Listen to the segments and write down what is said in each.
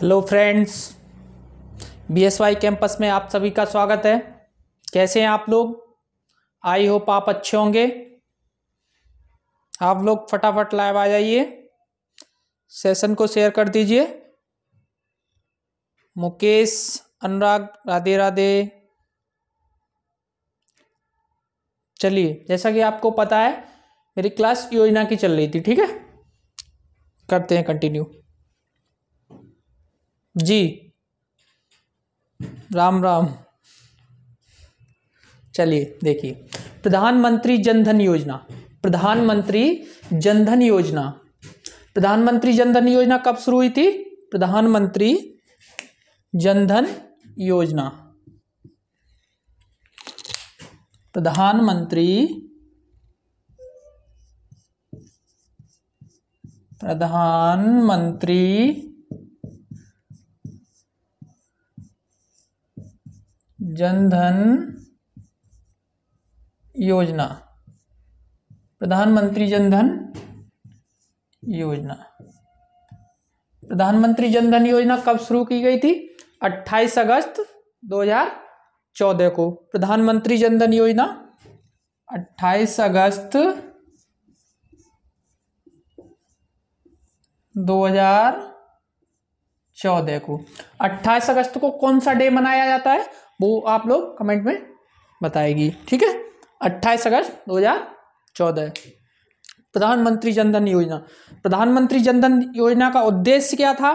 hello friends बीएसवाई campus में आप सभी का स्वागत है कैसे हैं आप लोग आई होप आप अच्छे होंगे आप लोग फटाफट लाइव आ जाइए सेशन को शेयर कर दीजिए मुकेश अनुराग राधे राधे चलिए जैसा कि आपको पता है मेरी क्लास योजना की चल रही थी ठीक है करते हैं कंटिन्यू जी राम राम चलिए देखिए प्रधानमंत्री जनधन योजना प्रधानमंत्री जनधन योजना प्रधानमंत्री जनधन योजना कब शुरू हुई थी प्रधानमंत्री जनधन योजना प्रधानमंत्री प्रधानमंत्री जनधन योजना प्रधानमंत्री जनधन योजना प्रधानमंत्री जनधन योजना कब शुरू की गई थी 28 अगस्त 2014 को प्रधानमंत्री जनधन योजना 28 अगस्त 2014 को 28 अगस्त को कौन सा डे मनाया जाता है वो आप लोग कमेंट में बताएगी ठीक है अट्ठाईस अगस्त दो हज़ार चौदह प्रधानमंत्री जनधन योजना प्रधानमंत्री जनधन योजना का उद्देश्य क्या था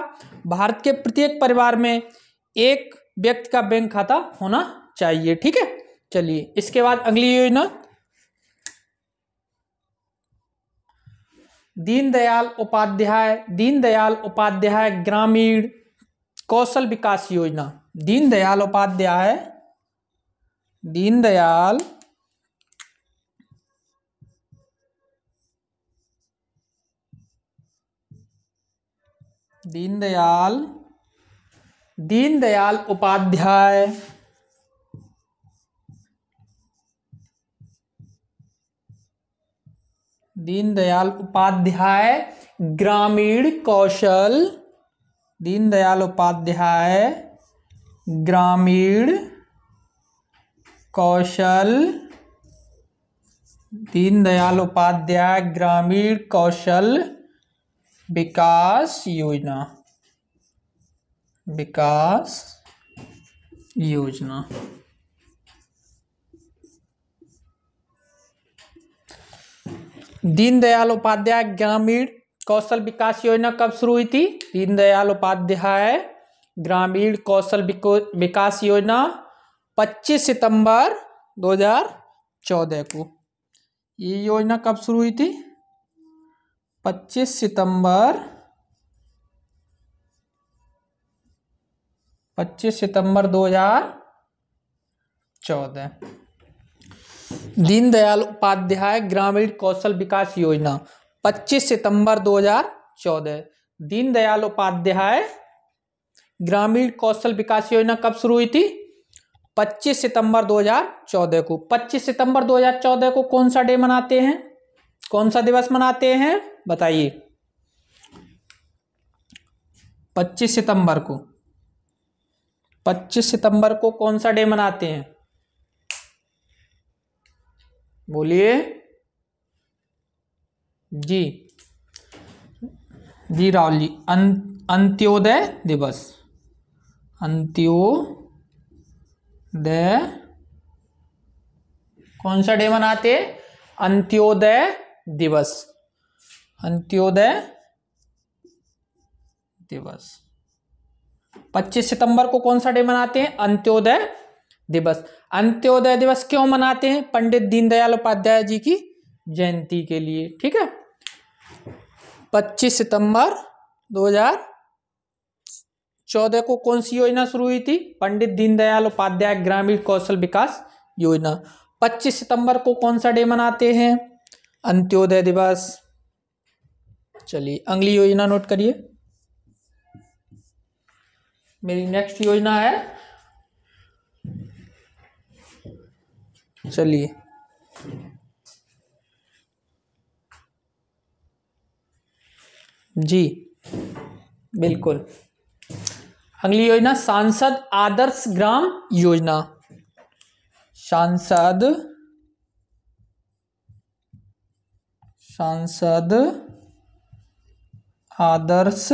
भारत के प्रत्येक परिवार में एक व्यक्ति का बैंक खाता होना चाहिए ठीक है चलिए इसके बाद अगली योजना दीनदयाल उपाध्याय दीनदयाल उपाध्याय ग्रामीण कौशल विकास योजना दीनदयाल उपाध्याय दीनदयाल दीनदयाल दीनदयाल उपाध्याय दीनदयाल उपाध्याय ग्रामीण कौशल दीनदयाल उपाध्याय ग्रामीण कौशल दीनदयाल उपाध्याय ग्रामीण कौशल विकास योजना विकास योजना दीनदयाल उपाध्याय ग्रामीण कौशल विकास योजना कब शुरू हुई थी दीनदयाल उपाध्याय ग्रामीण कौशल विकास योजना 25 सितंबर 2014 को ये योजना कब शुरू हुई थी 25 सितंबर 25 सितंबर 2014 दीनदयाल उपाध्याय ग्रामीण कौशल विकास योजना 25 सितंबर 2014 दीनदयाल उपाध्याय ग्रामीण कौशल विकास योजना कब शुरू हुई थी 25 सितंबर 2014 को 25 सितंबर 2014 को कौन सा डे मनाते हैं कौन सा दिवस मनाते हैं बताइए 25 सितंबर को 25 सितंबर को कौन सा डे मनाते हैं बोलिए जी जी राहुल जी अंत्योदय दिवस अंत्योदय कौन सा डे मनाते अंत्योदय दिवस अंत्योदय दिवस 25 सितंबर को कौन सा डे मनाते हैं अंत्योदय दिवस अंत्योदय दिवस क्यों मनाते हैं पंडित दीनदयाल उपाध्याय जी की जयंती के लिए ठीक है 25 सितंबर 2014 को कौन सी योजना शुरू हुई थी पंडित दीनदयाल उपाध्याय ग्रामीण कौशल विकास योजना 25 सितंबर को कौन सा डे मनाते हैं अंत्योदय दिवस चलिए अगली योजना नोट करिए मेरी नेक्स्ट योजना है चलिए जी बिल्कुल अगली योजना सांसद आदर्श ग्राम योजना सांसद सांसद आदर्श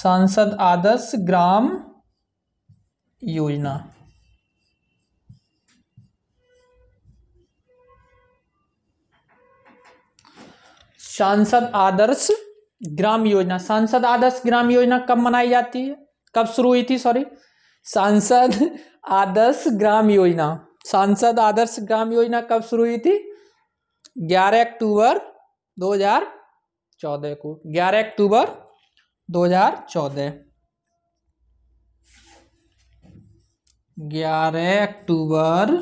सांसद आदर्श ग्राम योजना सांसद आदर्श ग्राम योजना सांसद आदर्श ग्राम योजना कब मनाई जाती है कब शुरू हुई थी सॉरी सांसद आदर्श ग्राम योजना सांसद आदर्श ग्राम योजना कब शुरू हुई थी 11 अक्टूबर 2014 को 11 अक्टूबर 2014 11 अक्टूबर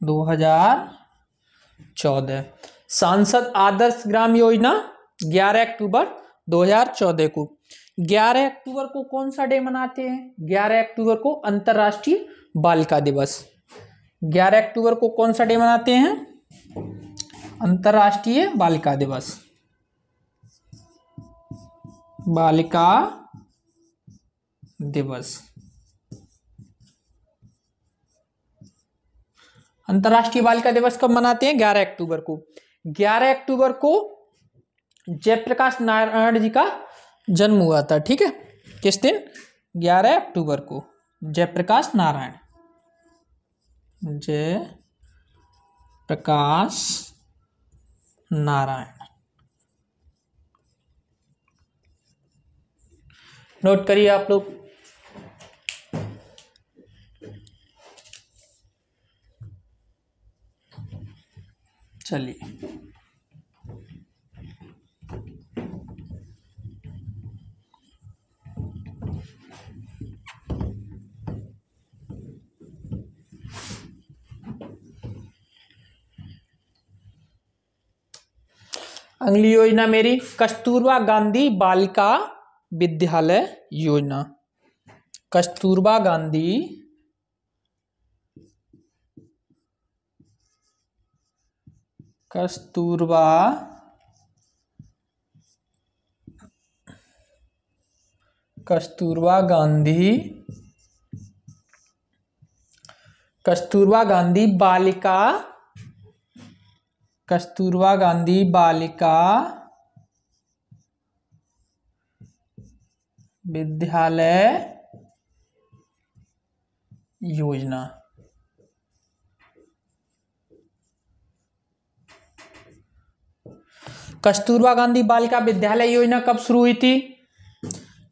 2014 सांसद आदर्श ग्राम योजना 11 अक्टूबर 2014 को 11 अक्टूबर को कौन सा डे मनाते हैं 11 अक्टूबर को अंतर्राष्ट्रीय बालिका दिवस 11 अक्टूबर को कौन सा डे मनाते हैं अंतर्राष्ट्रीय बालिका दिवस बालिका दिवस अंतर्राष्ट्रीय बालिका दिवस कब मनाते हैं ग्यारह अक्टूबर को ग्यारह अक्टूबर को जयप्रकाश नारायण जी का जन्म हुआ था ठीक है किस दिन ग्यारह अक्टूबर को जयप्रकाश नारायण जय प्रकाश नारायण नोट करिए आप लोग चलिए अगली योजना मेरी कस्तूरबा गांधी बालिका विद्यालय योजना कस्तूरबा गांधी कस्तूरबा कस्तूरबा गांधी कस्तूरबा गांधी बालिका कस्तूरबा गांधी बालिका विद्यालय योजना कस्तूरबा गांधी बालिका विद्यालय योजना कब शुरू हुई थी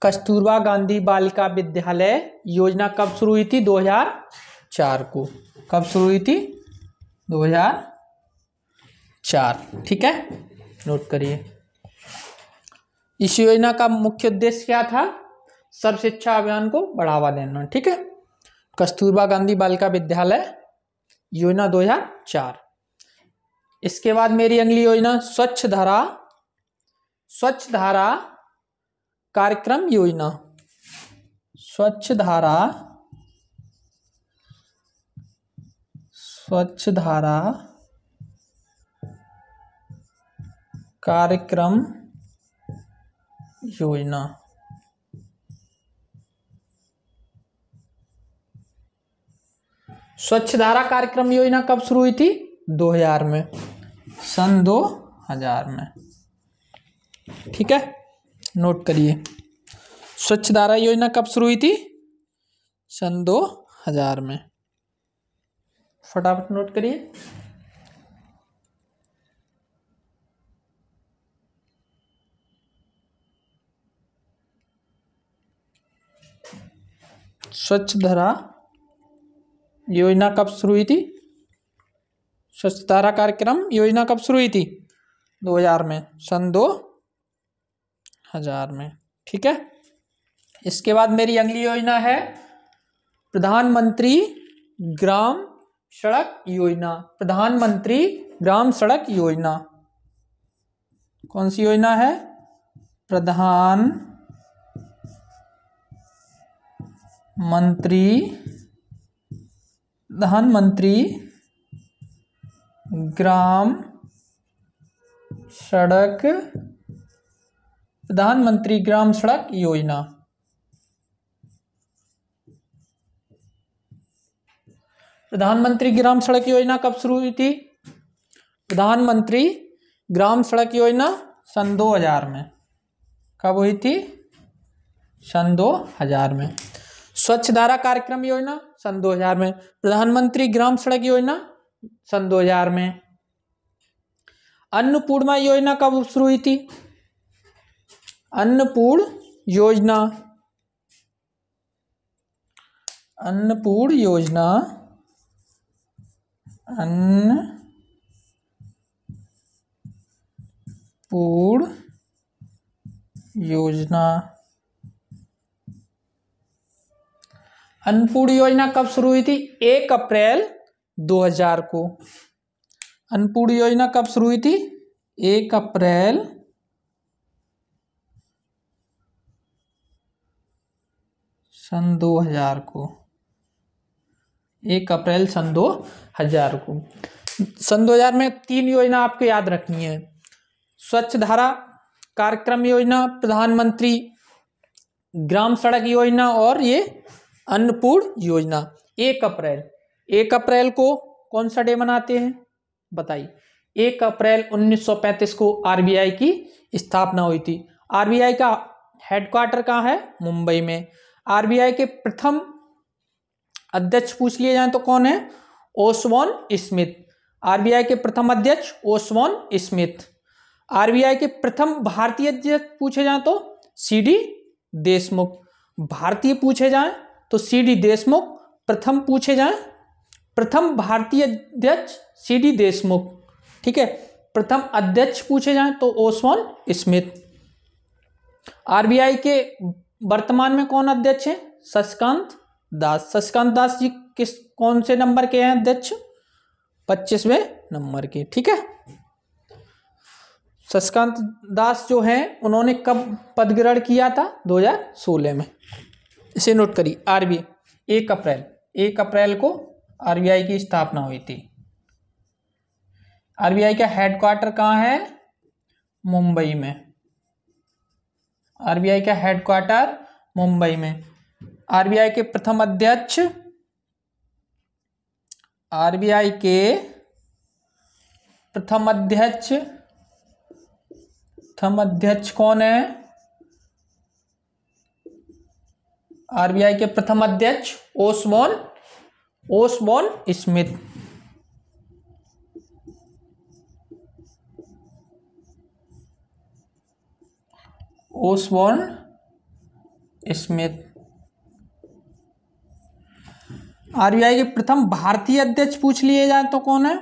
कस्तूरबा गांधी बालिका विद्यालय योजना कब शुरू हुई थी 2004 को कब शुरू हुई थी 2004 ठीक है नोट करिए इस योजना का मुख्य उद्देश्य क्या था सर्व शिक्षा अभियान को बढ़ावा देना ठीक है कस्तूरबा गांधी बालिका विद्यालय योजना 2004 इसके बाद मेरी अगली योजना स्वच्छ धारा स्वच्छ धारा कार्यक्रम योजना स्वच्छ धारा स्वच्छ धारा कार्यक्रम योजना स्वच्छ धारा कार्यक्रम योजना कब शुरू हुई थी 2000 में सन दो हजार में ठीक है नोट करिए स्वच्छ धारा योजना कब शुरू हुई थी सन दो हजार में फटाफट नोट करिए स्वच्छ धारा योजना कब शुरू हुई थी स्वच्छतारा कार्यक्रम योजना कब शुरू हुई थी 2000 में सन 2000 में ठीक है इसके बाद मेरी अगली योजना है प्रधानमंत्री ग्राम सड़क योजना प्रधानमंत्री ग्राम सड़क योजना कौन सी योजना है प्रधान मंत्री प्रधानमंत्री ग्राम सड़क प्रधानमंत्री ग्राम सड़क योजना प्रधानमंत्री ग्राम सड़क योजना कब शुरू हुई थी प्रधानमंत्री ग्राम सड़क योजना सन 2000 में कब हुई थी सन 2000 में स्वच्छ धारा कार्यक्रम योजना सन 2000 में प्रधानमंत्री ग्राम सड़क योजना सन 2000 में अन्नपूर्णा योजना कब शुरू हुई थी अन्नपूर्ण योजना अन्नपूर्ण योजना अन्न पूर्ण योजना अन्नपूर्ण योजना कब शुरू हुई थी एक अप्रैल 2000 को अन्नपूर्ण योजना कब शुरू हुई थी एक अप्रैल सन 2000 को एक अप्रैल सन 2000 को सन 2000 में तीन योजना आपको याद रखनी है स्वच्छ धारा कार्यक्रम योजना प्रधानमंत्री ग्राम सड़क योजना और ये अन्नपूर्ण योजना एक अप्रैल एक अप्रैल को कौन सा डे मनाते हैं बताइए एक अप्रैल 1935 को आरबीआई की स्थापना हुई थी आरबीआई का हेडक्वार्टर कहाँ है मुंबई में आरबीआई के प्रथम अध्यक्ष पूछ लिए जाए तो कौन है ओसवॉन स्मिथ आरबीआई के प्रथम अध्यक्ष ओसवॉन स्मिथ आरबीआई के प्रथम भारतीय अध्यक्ष पूछे जाए तो सी डी देशमुख भारतीय पूछे जाए तो सी डी देशमुख प्रथम पूछे जाए प्रथम भारतीय अध्यक्ष सी डी देशमुख ठीक है प्रथम अध्यक्ष पूछे जाए तो ओसवान स्मिथ आरबीआई के वर्तमान में कौन अध्यक्ष हैं शशकांत दास शशकांत दास जी किस कौन से नंबर के हैं अध्यक्ष पच्चीसवें नंबर के ठीक है शशकांत दास जो हैं उन्होंने कब पद ग्रहण किया था 2016 में इसे नोट करिए आरबीआई एक अप्रैल एक अप्रैल को आरबीआई की स्थापना हुई थी आरबीआई का हेडक्वार्टर कहाँ है मुंबई में आरबीआई का हेडक्वार्टर मुंबई में आरबीआई के प्रथम अध्यक्ष आरबीआई के प्रथम अध्यक्ष प्रथम अध्यक्ष कौन है आरबीआई के प्रथम अध्यक्ष ओसमोन Osborne Smith Osborne Smith RBI के प्रथम भारतीय अध्यक्ष पूछ लिए जाए तो कौन है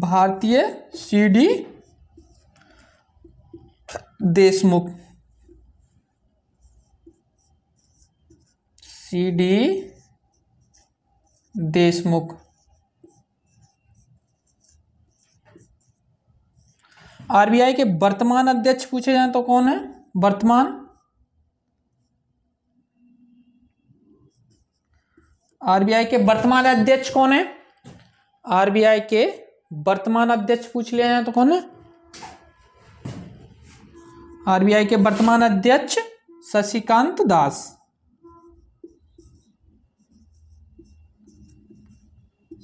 भारतीय CD Deshmukh CD Deshmukh RBI के वर्तमान अध्यक्ष पूछे जाए तो कौन है वर्तमान आरबीआई के वर्तमान अध्यक्ष कौन है आरबीआई के वर्तमान अध्यक्ष पूछ लिया जाए तो कौन है आरबीआई के वर्तमान अध्यक्ष शशिकांत दास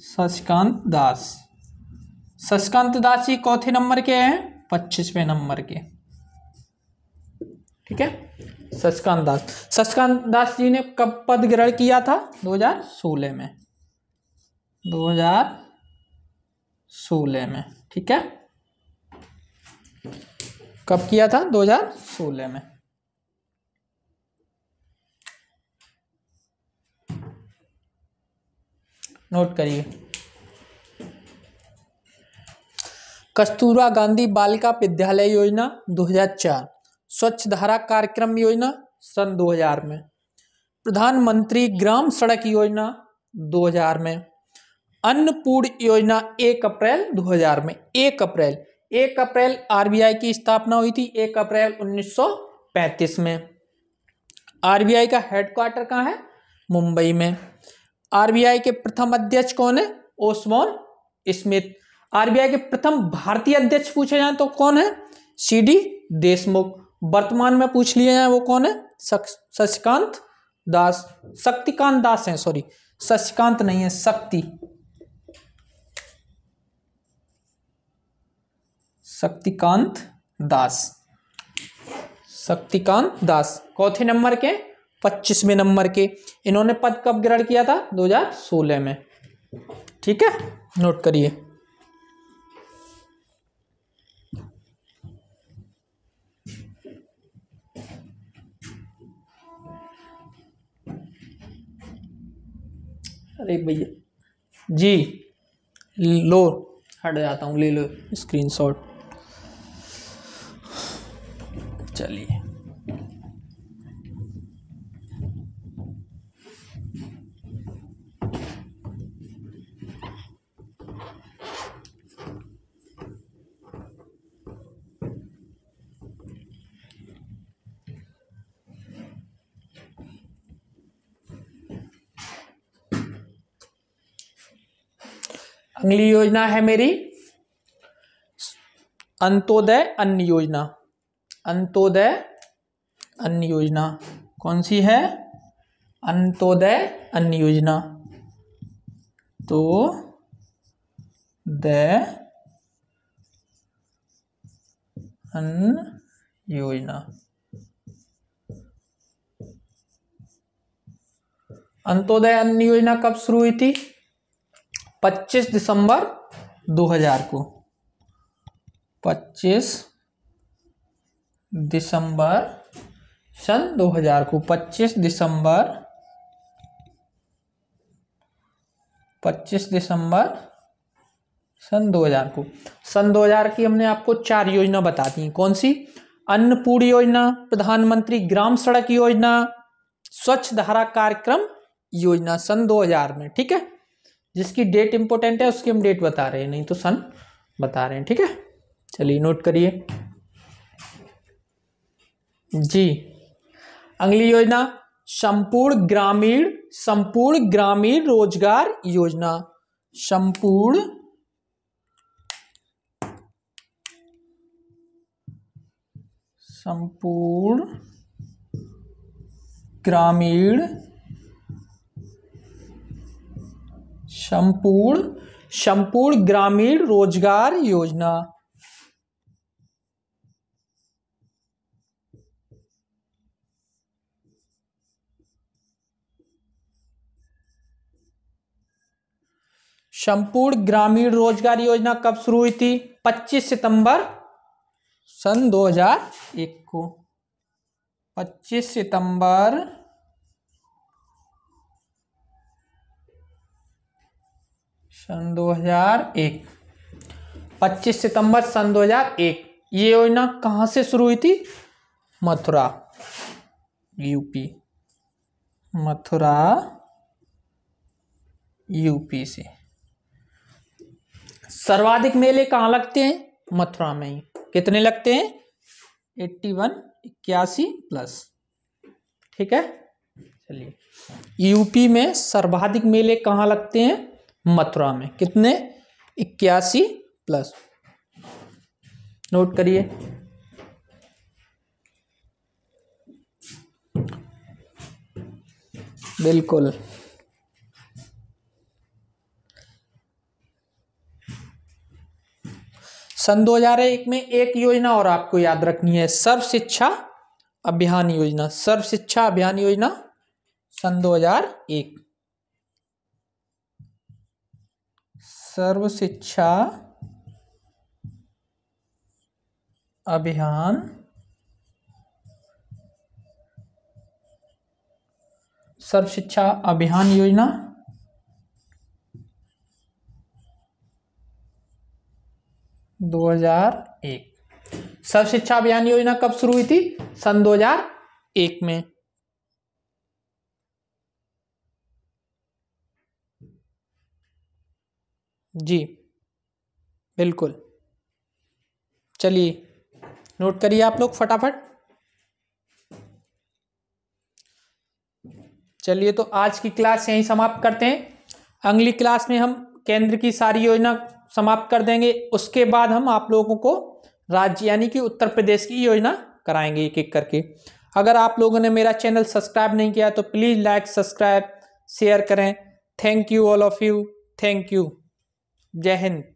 शशिकांत दास शशिकांत दास जी चौथे नंबर के हैं पच्चीसवें नंबर के ठीक है शशिकांत दास शशिकांत दास जी ने कब पद ग्रहण किया था 2016 में 2016 में ठीक है कब किया था 2016 में नोट करिए कस्तूरबा गांधी बालिका विद्यालय योजना 2004 स्वच्छ धारा कार्यक्रम योजना सन 2000 में प्रधानमंत्री ग्राम सड़क योजना 2000 में अन्नपूर्ण योजना 1 अप्रैल 2000 में 1 अप्रैल 1 अप्रैल आरबीआई की स्थापना हुई थी 1 अप्रैल 1935 में आरबीआई का हेडक्वार्टर कहाँ है मुंबई में आरबीआई के प्रथम अध्यक्ष कौन है ओसमोन स्मिथ आरबीआई के प्रथम भारतीय अध्यक्ष पूछे जाए तो कौन है सी डी देशमुख वर्तमान में पूछ लिए जाए वो कौन है शशिकांत दास शक्तिकांत दास है सॉरी शशिकांत नहीं है शक्ति शक्तिकांत दास शक्तिकांत दास चौथे नंबर के पच्चीसवें नंबर के इन्होंने पद कब ग्रहण किया था 2016 में ठीक है नोट करिए अरे भैया जी लो हट जाता हूँ ले लो स्क्रीनशॉट चलिए अगली योजना है मेरी अंतोदय अन्न योजना अंतोदय अन्न योजना कौन सी है अंतोदय अन्न योजना तो द अन्न योजना अंतोदय अन्न योजना कब शुरू हुई थी 25 दिसंबर 2000 को 25 दिसंबर सन 2000 को 25 दिसंबर 25 दिसंबर सन 2000 को सन 2000 की हमने आपको चार योजना बता दी कौन सी अन्नपूर्ण योजना प्रधानमंत्री ग्राम सड़क योजना स्वच्छ धारा कार्यक्रम योजना सन 2000 में ठीक है जिसकी डेट इंपॉर्टेंट है उसकी हम डेट बता रहे हैं नहीं तो सन बता रहे हैं ठीक है चलिए नोट करिए जी अगली योजना संपूर्ण ग्रामीण संपूर्ण ग्रामीण रोजगार योजना संपूर्ण संपूर्ण ग्रामीण संपूर्ण संपूर्ण ग्रामीण रोजगार योजना संपूर्ण ग्रामीण रोजगार योजना कब शुरू हुई थी 25 सितंबर सन 2001 को 25 सितंबर सन 2001 25 सितंबर सन 2001 ये योजना कहाँ से शुरू हुई थी मथुरा यूपी मथुरा यूपी से सर्वाधिक मेले कहाँ लगते हैं मथुरा में ही कितने लगते हैं एट्टी वन इक्यासी प्लस ठीक है चलिए यूपी में सर्वाधिक मेले कहाँ लगते हैं मथुरा में कितने इक्यासी प्लस नोट करिए बिल्कुल सन 2001 में एक योजना और आपको याद रखनी है सर्व शिक्षा अभियान योजना सर्व शिक्षा अभियान योजना सन 2001 सर्व शिक्षा अभियान सर्व शिक्षा अभियान योजना दो हजार एक सर्व शिक्षा अभियान योजना कब शुरू हुई थी सन दो हजार एक में जी बिल्कुल चलिए नोट करिए आप लोग फटाफट चलिए तो आज की क्लास यहीं समाप्त करते हैं अगली क्लास में हम केंद्र की सारी योजना समाप्त कर देंगे उसके बाद हम आप लोगों को राज्य यानी कि उत्तर प्रदेश की योजना कराएंगे एक एक करके अगर आप लोगों ने मेरा चैनल सब्सक्राइब नहीं किया तो प्लीज़ लाइक सब्सक्राइब शेयर करें thank you all of you thank you जय हिंद